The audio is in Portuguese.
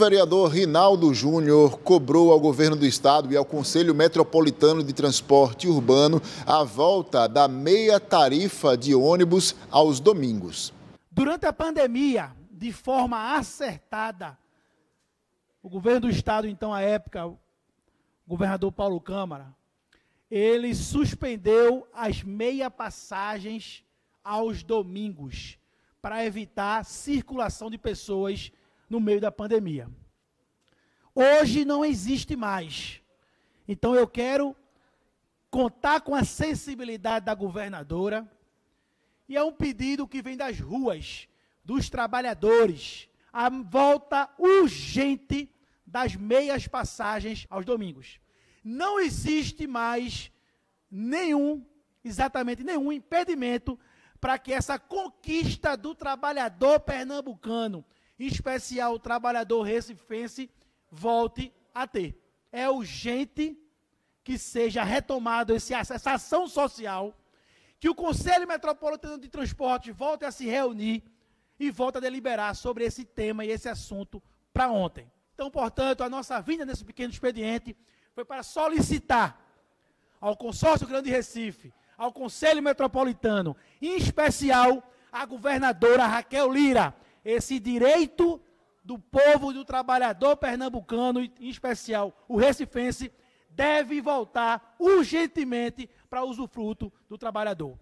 vereador Rinaldo Júnior cobrou ao governo do estado e ao Conselho Metropolitano de Transporte Urbano a volta da meia tarifa de ônibus aos domingos. Durante a pandemia, de forma acertada, o governo do estado, então à época, o governador Paulo Câmara, ele suspendeu as meia passagens aos domingos para evitar circulação de pessoas no meio da pandemia. Hoje não existe mais. Então eu quero contar com a sensibilidade da governadora e é um pedido que vem das ruas, dos trabalhadores, a volta urgente das meias passagens aos domingos. Não existe mais nenhum, exatamente nenhum impedimento para que essa conquista do trabalhador pernambucano especial trabalhador recifense volte a ter. É urgente que seja retomado esse, essa ação social, que o Conselho Metropolitano de Transportes volte a se reunir e volte a deliberar sobre esse tema e esse assunto para ontem. Então, portanto, a nossa vinda nesse pequeno expediente foi para solicitar ao Consórcio Grande Recife, ao Conselho Metropolitano, em especial à governadora Raquel Lira, esse direito do povo e do trabalhador pernambucano, em especial o recifense, deve voltar urgentemente para usufruto do trabalhador.